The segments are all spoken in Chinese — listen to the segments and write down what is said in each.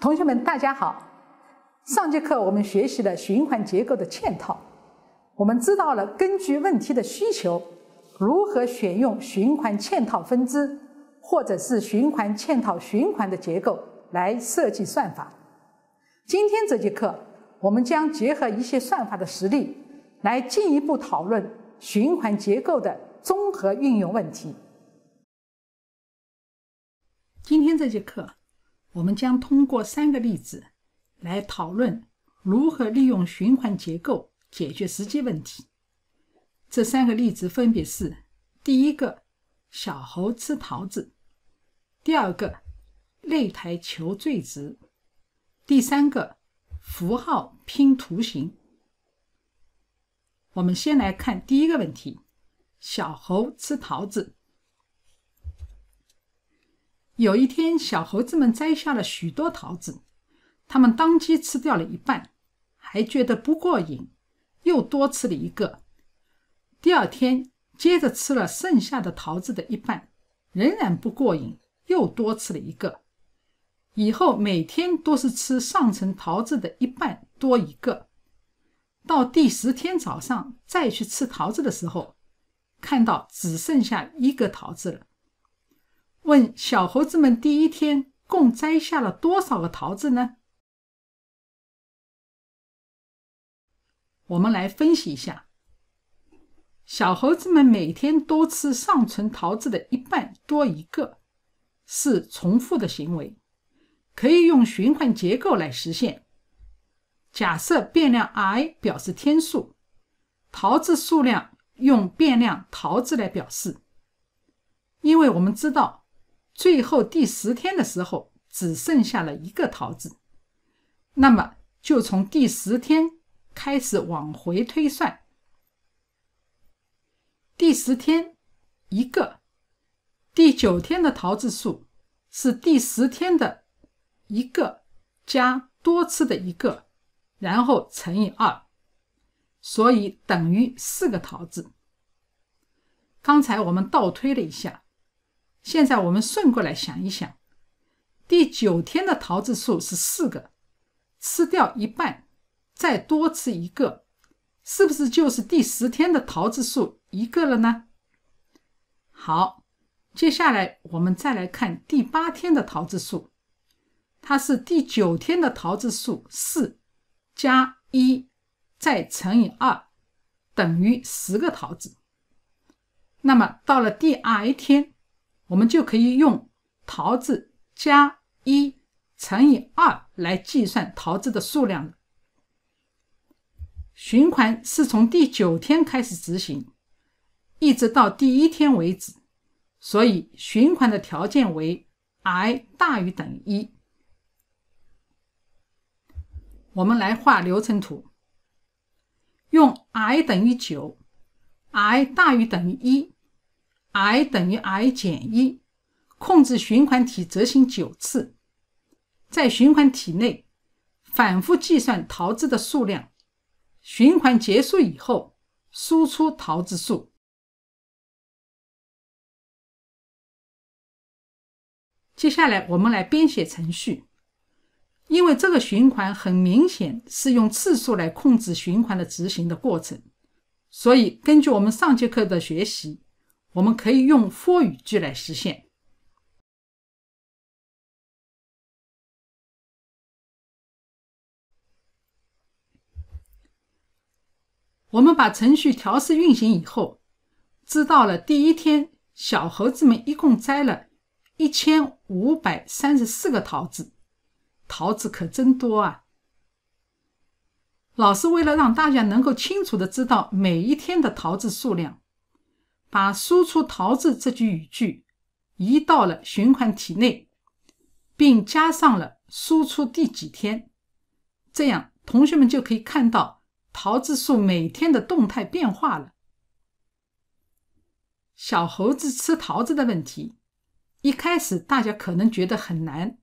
同学们，大家好。上节课我们学习了循环结构的嵌套，我们知道了根据问题的需求，如何选用循环嵌套分支，或者是循环嵌套循环的结构来设计算法。今天这节课，我们将结合一些算法的实例，来进一步讨论循环结构的综合运用问题。今天这节课。我们将通过三个例子来讨论如何利用循环结构解决实际问题。这三个例子分别是：第一个，小猴吃桃子；第二个，擂台求最值；第三个，符号拼图形。我们先来看第一个问题：小猴吃桃子。有一天，小猴子们摘下了许多桃子，他们当即吃掉了一半，还觉得不过瘾，又多吃了一个。第二天，接着吃了剩下的桃子的一半，仍然不过瘾，又多吃了一个。以后每天都是吃上层桃子的一半多一个。到第十天早上再去吃桃子的时候，看到只剩下一个桃子了。问小猴子们第一天共摘下了多少个桃子呢？我们来分析一下。小猴子们每天都吃上层桃子的一半多一个，是重复的行为，可以用循环结构来实现。假设变量 i 表示天数，桃子数量用变量桃子来表示，因为我们知道。最后第十天的时候只剩下了一个桃子，那么就从第十天开始往回推算。第十天一个，第九天的桃子数是第十天的一个加多吃的一个，然后乘以二，所以等于四个桃子。刚才我们倒推了一下。现在我们顺过来想一想，第九天的桃子数是四个，吃掉一半，再多吃一个，是不是就是第十天的桃子数一个了呢？好，接下来我们再来看第八天的桃子数，它是第九天的桃子数四加一再乘以二，等于十个桃子。那么到了第二天。我们就可以用桃子加一乘以二来计算桃子的数量。循环是从第九天开始执行，一直到第一天为止，所以循环的条件为 i 大于等于一。我们来画流程图，用 i 等于九，i 大于等于一。i 等于 i 减一，控制循环体执行九次，在循环体内反复计算桃子的数量。循环结束以后，输出桃子数。接下来我们来编写程序，因为这个循环很明显是用次数来控制循环的执行的过程，所以根据我们上节课的学习。我们可以用 for 语句来实现。我们把程序调试运行以后，知道了第一天小猴子们一共摘了一千五百三十四个桃子，桃子可真多啊！老师为了让大家能够清楚的知道每一天的桃子数量。把输出桃子这句语句移到了循环体内，并加上了输出第几天，这样同学们就可以看到桃子树每天的动态变化了。小猴子吃桃子的问题，一开始大家可能觉得很难，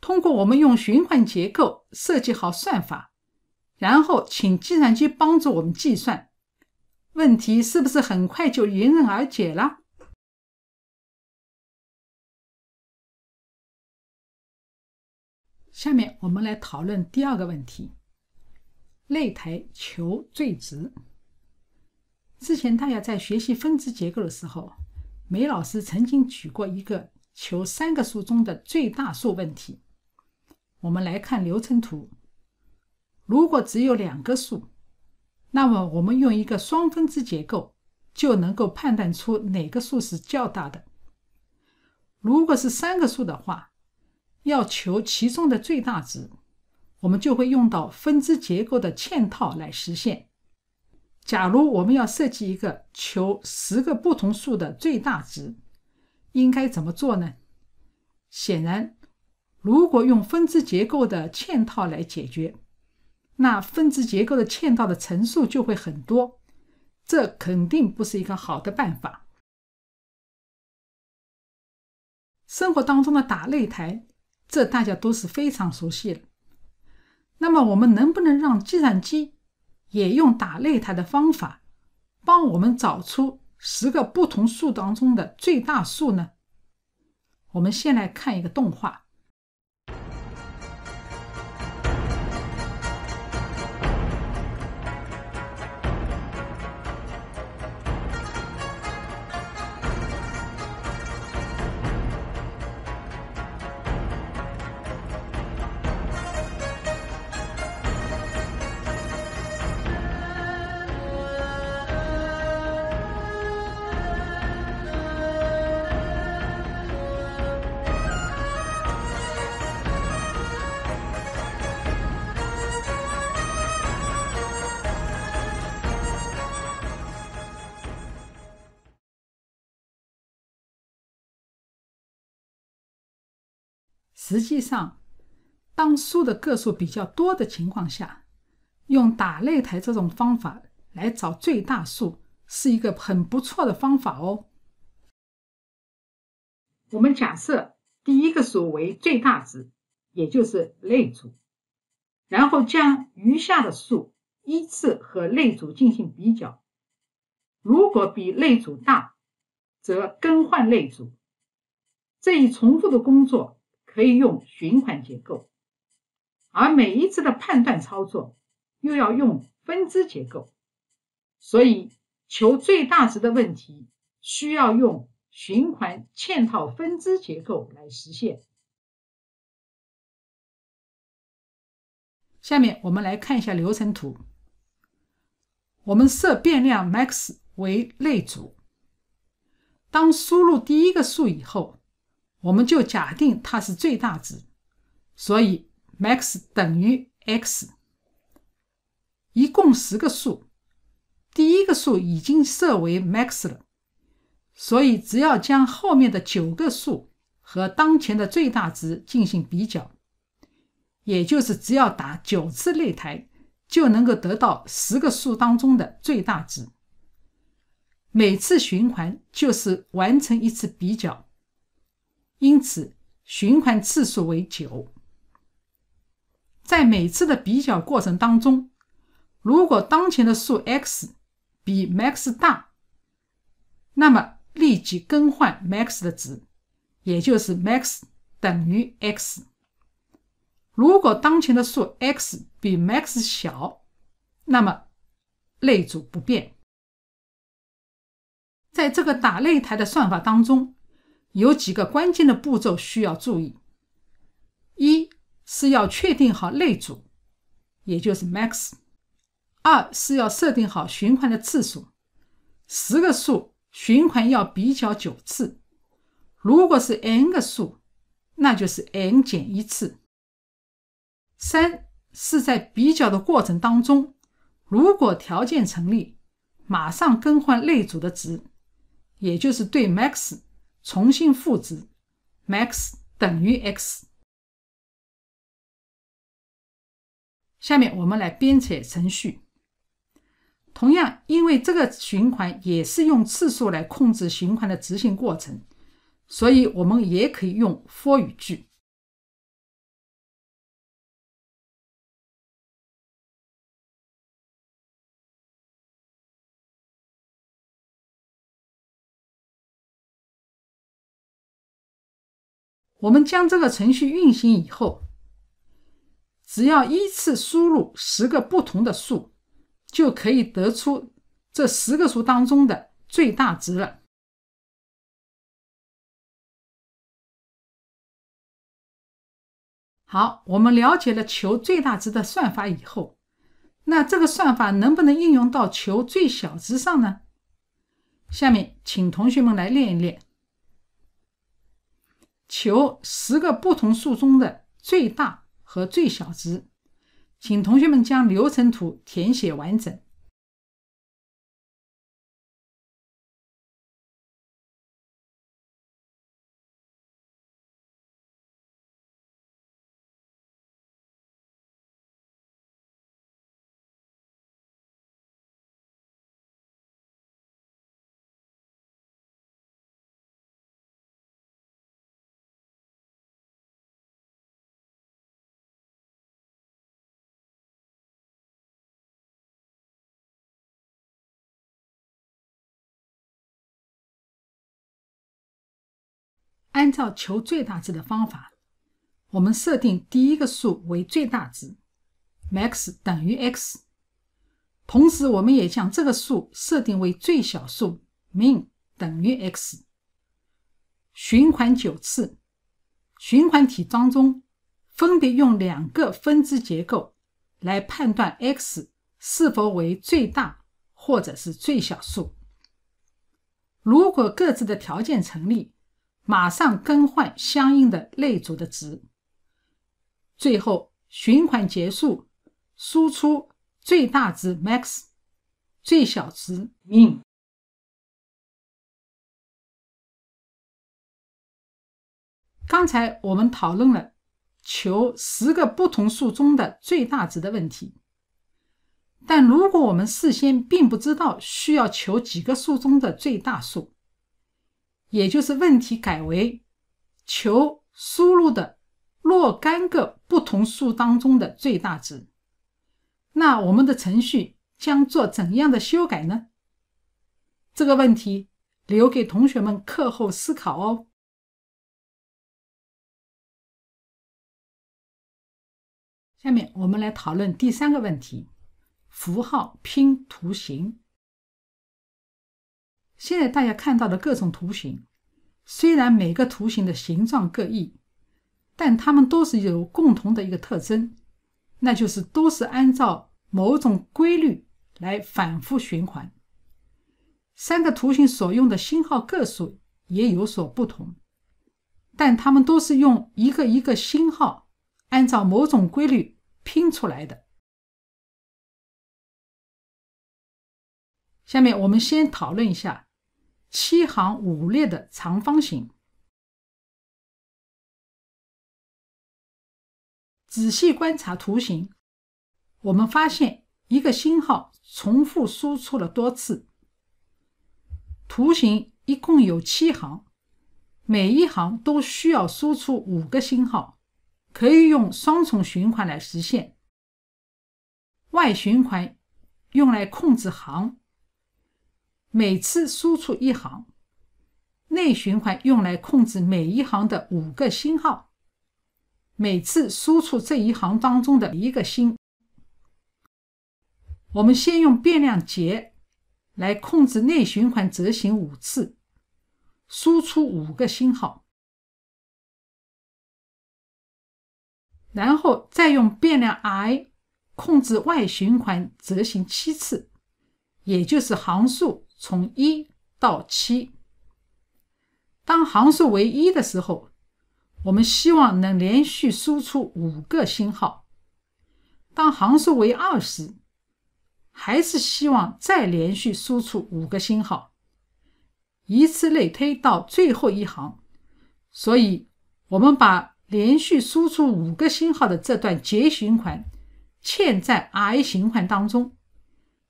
通过我们用循环结构设计好算法，然后请计算机帮助我们计算。问题是不是很快就迎刃而解了？下面我们来讨论第二个问题：擂台求最值。之前大家在学习分支结构的时候，梅老师曾经举过一个求三个数中的最大数问题。我们来看流程图。如果只有两个数，那么，我们用一个双分支结构就能够判断出哪个数是较大的。如果是三个数的话，要求其中的最大值，我们就会用到分支结构的嵌套来实现。假如我们要设计一个求十个不同数的最大值，应该怎么做呢？显然，如果用分支结构的嵌套来解决。那分支结构的嵌套的层数就会很多，这肯定不是一个好的办法。生活当中的打擂台，这大家都是非常熟悉的。那么，我们能不能让计算机也用打擂台的方法，帮我们找出十个不同数当中的最大数呢？我们先来看一个动画。实际上，当数的个数比较多的情况下，用打擂台这种方法来找最大数是一个很不错的方法哦。我们假设第一个数为最大值，也就是擂主，然后将余下的数依次和擂主进行比较，如果比擂主大，则更换擂主。这一重复的工作。可以用循环结构，而每一次的判断操作又要用分支结构，所以求最大值的问题需要用循环嵌套分支结构来实现。下面我们来看一下流程图。我们设变量 max 为类组，当输入第一个数以后。我们就假定它是最大值，所以 max 等于 x。一共十个数，第一个数已经设为 max 了，所以只要将后面的九个数和当前的最大值进行比较，也就是只要打九次擂台，就能够得到十个数当中的最大值。每次循环就是完成一次比较。因此，循环次数为九。在每次的比较过程当中，如果当前的数 x 比 max 大，那么立即更换 max 的值，也就是 m a x 等于 x。如果当前的数 x 比 max 小，那么类组不变。在这个打擂台的算法当中。有几个关键的步骤需要注意：一是要确定好类组，也就是 max；二是要设定好循环的次数，十个数循环要比较九次，如果是 n 个数，那就是 n 减一次；三是，在比较的过程当中，如果条件成立，马上更换类组的值，也就是对 max。重新赋值，max 等于 x。下面我们来编写程序。同样，因为这个循环也是用次数来控制循环的执行过程，所以我们也可以用 for 语句。我们将这个程序运行以后，只要依次输入十个不同的数，就可以得出这十个数当中的最大值了。好，我们了解了求最大值的算法以后，那这个算法能不能应用到求最小值上呢？下面请同学们来练一练。求十个不同数中的最大和最小值，请同学们将流程图填写完整。按照求最大值的方法，我们设定第一个数为最大值，max 等于 x，同时我们也将这个数设定为最小数，min 等于 x。循环九次，循环体当中分别用两个分支结构来判断 x 是否为最大或者是最小数。如果各自的条件成立。马上更换相应的类组的值。最后循环结束，输出最大值 max，最小值 min。刚才我们讨论了求十个不同数中的最大值的问题，但如果我们事先并不知道需要求几个数中的最大数。也就是问题改为求输入的若干个不同数当中的最大值，那我们的程序将做怎样的修改呢？这个问题留给同学们课后思考哦。下面我们来讨论第三个问题：符号拼图形。现在大家看到的各种图形，虽然每个图形的形状各异，但它们都是有共同的一个特征，那就是都是按照某种规律来反复循环。三个图形所用的星号个数也有所不同，但它们都是用一个一个星号按照某种规律拼出来的。下面我们先讨论一下。七行五列的长方形。仔细观察图形，我们发现一个星号重复输出了多次。图形一共有七行，每一行都需要输出五个星号。可以用双重循环来实现。外循环用来控制行。每次输出一行，内循环用来控制每一行的五个星号，每次输出这一行当中的一个星。我们先用变量 j 来控制内循环执行五次，输出五个星号，然后再用变量 i 控制外循环执行七次，也就是行数。从一到七，当行数为一的时候，我们希望能连续输出五个星号；当行数为二时，还是希望再连续输出五个星号，以此类推到最后一行。所以，我们把连续输出五个星号的这段节循环嵌在 i 循环当中，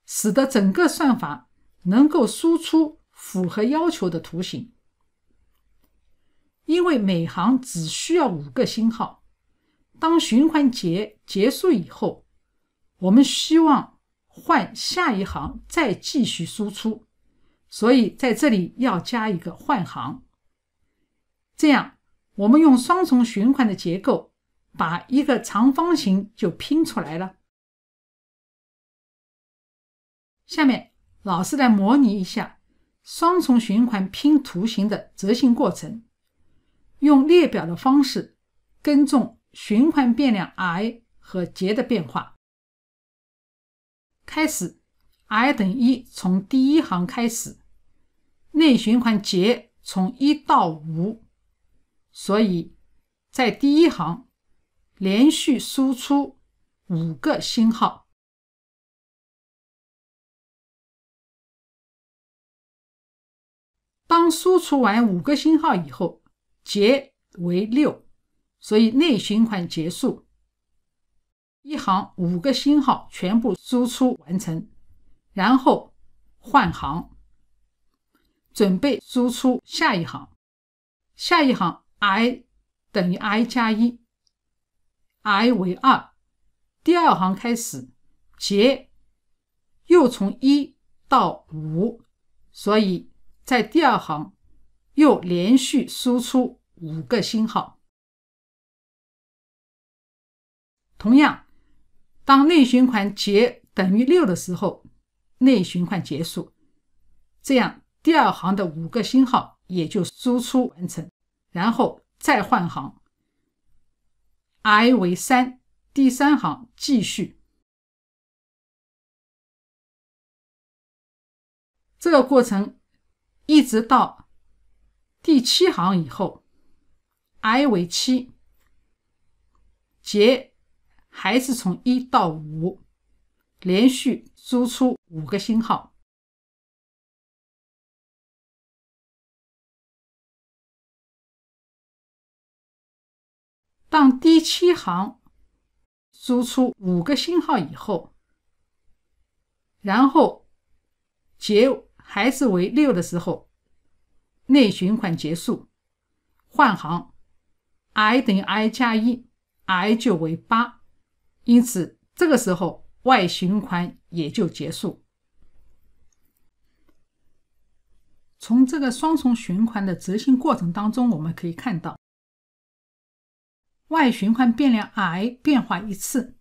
使得整个算法。能够输出符合要求的图形，因为每行只需要五个星号。当循环结结束以后，我们希望换下一行再继续输出，所以在这里要加一个换行。这样，我们用双重循环的结构，把一个长方形就拼出来了。下面。老师来模拟一下双重循环拼图形的执行过程，用列表的方式跟踪循环变量 i 和 j 的变化。开始，i 等于一，从第一行开始，内循环 j 从一到五，所以在第一行连续输出五个星号。当输出完五个星号以后结为六，所以内循环结束。一行五个星号全部输出完成，然后换行，准备输出下一行。下一行 i 等于 i 加一，i 为二，第二行开始结，又从一到五，所以。在第二行又连续输出五个星号。同样，当内循环结等于六的时候，内循环结束，这样第二行的五个星号也就输出完成。然后再换行，i 为三，第三行继续。这个过程。一直到第七行以后，i 为七节还是从一到五连续输出五个星号。当第七行输出五个星号以后，然后节还是为六的时候，内循环结束，换行，i 等于 i 加一，i 就为八，因此这个时候外循环也就结束。从这个双重循环的执行过程当中，我们可以看到，外循环变量 i 变化一次，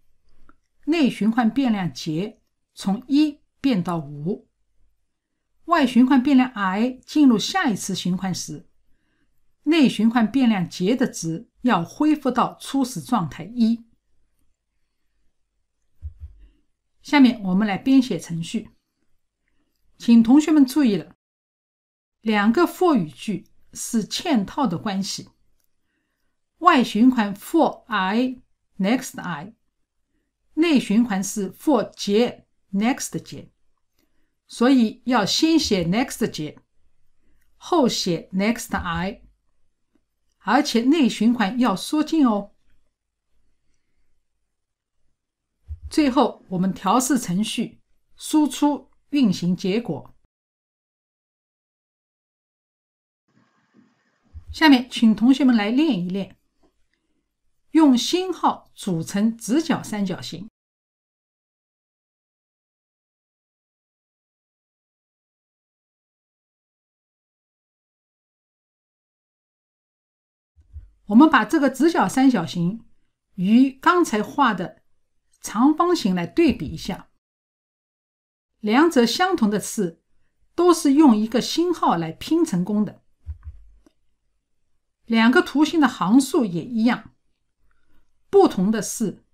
内循环变量 j 从一变到五。外循环变量 i 进入下一次循环时，内循环变量 j 的值要恢复到初始状态一。下面我们来编写程序，请同学们注意了，两个 for 语句是嵌套的关系。外循环 for i next i，内循环是 for j next j。所以要先写 next j，后写 next i，而且内循环要缩进哦。最后我们调试程序，输出运行结果。下面请同学们来练一练，用星号组成直角三角形。我们把这个直角三角形与刚才画的长方形来对比一下，两者相同的是，都是用一个星号来拼成功的。两个图形的行数也一样，不同的是，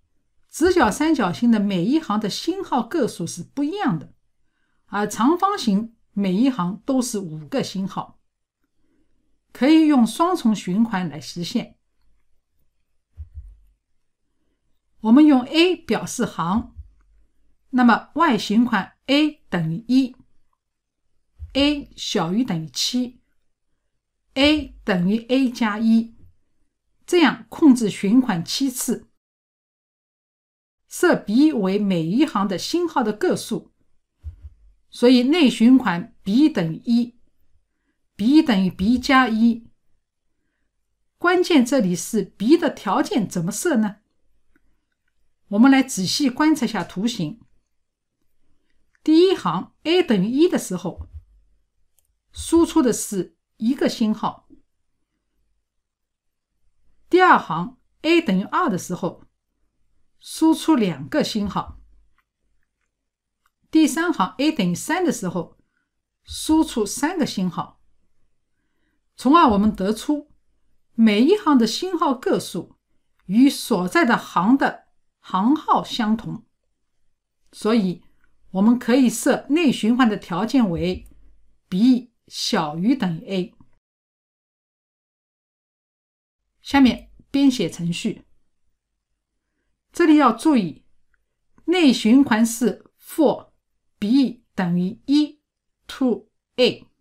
直角三角形的每一行的星号个数是不一样的，而长方形每一行都是五个星号。可以用双重循环来实现。我们用 a 表示行，那么外循环 a 等于一，a 小于等于七，a 等于 a 加一，这样控制循环七次。设 b 为每一行的星号的个数，所以内循环 b 等于一。b 等于 b 加一。关键这里是 b 的条件怎么设呢？我们来仔细观察一下图形。第一行 a 等于一的时候，输出的是一个星号。第二行 a 等于二的时候，输出两个星号。第三行 a 等于三的时候，输出三个星号。从而我们得出，每一行的星号个数与所在的行的行号相同，所以我们可以设内循环的条件为 b 小于等于 a。下面编写程序，这里要注意，内循环是 for b 等于一 to a。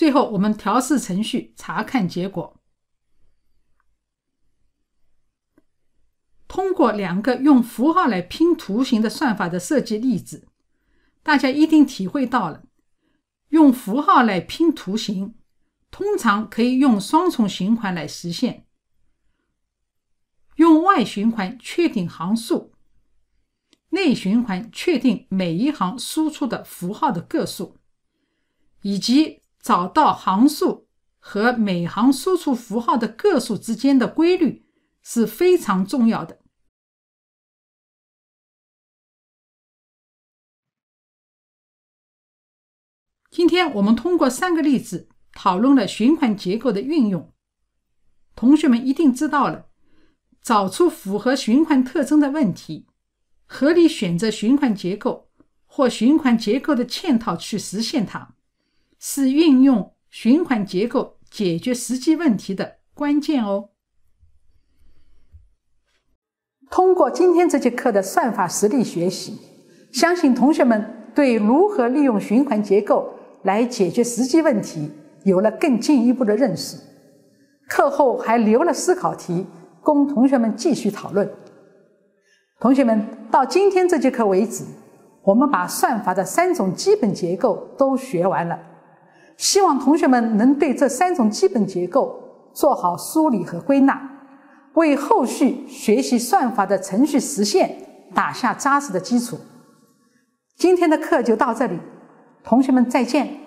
最后，我们调试程序，查看结果。通过两个用符号来拼图形的算法的设计例子，大家一定体会到了：用符号来拼图形，通常可以用双重循环来实现。用外循环确定行数，内循环确定每一行输出的符号的个数，以及。找到行数和每行输出符号的个数之间的规律是非常重要的。今天我们通过三个例子讨论了循环结构的运用，同学们一定知道了找出符合循环特征的问题，合理选择循环结构或循环结构的嵌套去实现它。是运用循环结构解决实际问题的关键哦。通过今天这节课的算法实例学习，相信同学们对如何利用循环结构来解决实际问题有了更进一步的认识。课后还留了思考题供同学们继续讨论。同学们到今天这节课为止，我们把算法的三种基本结构都学完了。希望同学们能对这三种基本结构做好梳理和归纳，为后续学习算法的程序实现打下扎实的基础。今天的课就到这里，同学们再见。